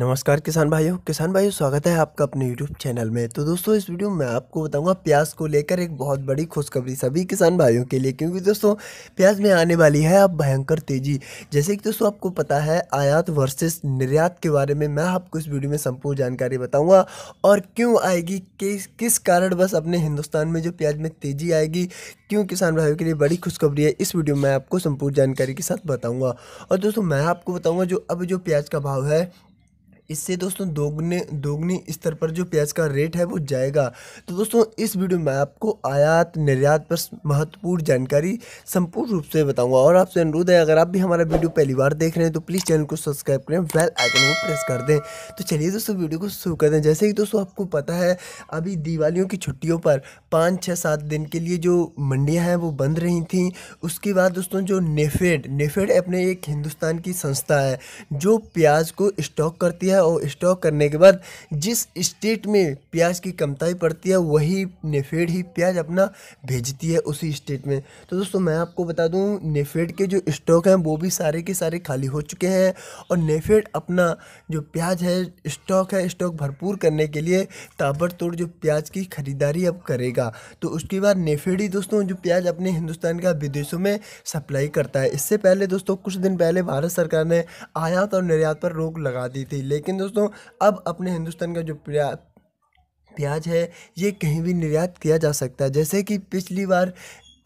नमस्कार किसान भाइयों किसान भाइयों स्वागत है आपका अपने यूट्यूब चैनल में तो दोस्तों इस वीडियो में आपको बताऊंगा प्याज को लेकर एक बहुत बड़ी खुशखबरी सभी किसान भाइयों के लिए क्योंकि दोस्तों प्याज में आने वाली है अब भयंकर तेज़ी जैसे कि दोस्तों आपको पता है आयात वर्सेस निर्यात के बारे में मैं आपको इस वीडियो में संपूर्ण जानकारी बताऊँगा और क्यों आएगी किस किस कारण बस अपने हिंदुस्तान में जो प्याज में तेज़ी आएगी क्यों किसान भाइयों के लिए बड़ी खुशखबरी है इस वीडियो में आपको संपूर्ण जानकारी के साथ बताऊँगा और दोस्तों मैं आपको बताऊँगा जो अब जो प्याज का भाव है इससे दोस्तों दोगुने दोगुने स्तर पर जो प्याज का रेट है वो जाएगा तो दोस्तों इस वीडियो में आपको आयात निर्यात पर महत्वपूर्ण जानकारी संपूर्ण रूप से बताऊंगा और आपसे अनुरोध है अगर आप भी हमारा वीडियो पहली बार देख रहे हैं तो प्लीज़ चैनल को सब्सक्राइब करें बेल आइकन को प्रेस कर दें तो चलिए दोस्तों वीडियो को शुरू कर दें जैसे कि दोस्तों आपको पता है अभी दिवालियों की छुट्टियों पर पाँच छः सात दिन के लिए जो मंडियाँ हैं वो बंद रही थी उसके बाद दोस्तों जो नेफेड नेफेड अपने एक हिंदुस्तान की संस्था है जो प्याज को स्टॉक करती है है और स्टॉक करने के बाद जिस स्टेट में प्याज की कमताई पड़ती है वही नेफेड ही प्याज अपना भेजती है उसी स्टेट में तो दोस्तों मैं आपको बता दूं नेफेड के जो स्टॉक हैं वो भी सारे के सारे खाली हो चुके हैं और नेफेड अपना जो प्याज है स्टॉक है स्टॉक भरपूर करने के लिए ताबड़तोड़ जो प्याज की ख़रीदारी अब करेगा तो उसके बाद नेफेड ही दोस्तों जो प्याज अपने हिंदुस्तान का विदेशों में सप्लाई करता है इससे पहले दोस्तों कुछ दिन पहले भारत सरकार ने आयात और निर्यात पर रोक लगा दी थी लेकिन लेकिन दोस्तों अब अपने हिंदुस्तान का जो प्याज है ये कहीं भी निर्यात किया जा सकता है जैसे कि पिछली बार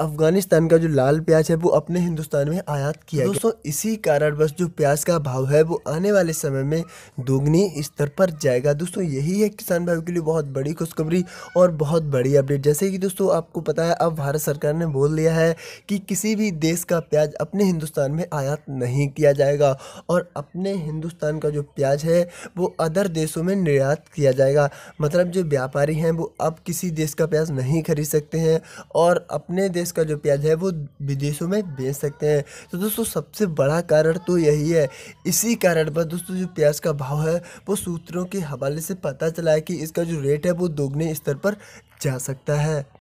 अफगानिस्तान का जो लाल प्याज है वो अपने हिंदुस्तान में आयात किया दोस्तों इसी कारण बस जो प्याज का भाव है वो आने वाले समय में दोगुनी स्तर पर जाएगा दोस्तों यही है किसान भाइयों के लिए बहुत बड़ी खुशखबरी और बहुत बड़ी अपडेट जैसे कि दोस्तों आपको पता है अब भारत सरकार ने बोल दिया है कि किसी भी देश का प्याज अपने हिंदुस्तान में आयात नहीं किया जाएगा और अपने हिंदुस्तान का जो प्याज है वो अदर देशों में निर्यात किया जाएगा मतलब जो व्यापारी हैं वो अब किसी देश का प्याज नहीं खरीद सकते हैं और अपने देश देश का जो प्याज है वो विदेशों में बेच सकते हैं तो दोस्तों सबसे बड़ा कारण तो यही है इसी कारण पर दोस्तों जो प्याज का भाव है वो सूत्रों के हवाले से पता चला है कि इसका जो रेट है वो दोगुने स्तर पर जा सकता है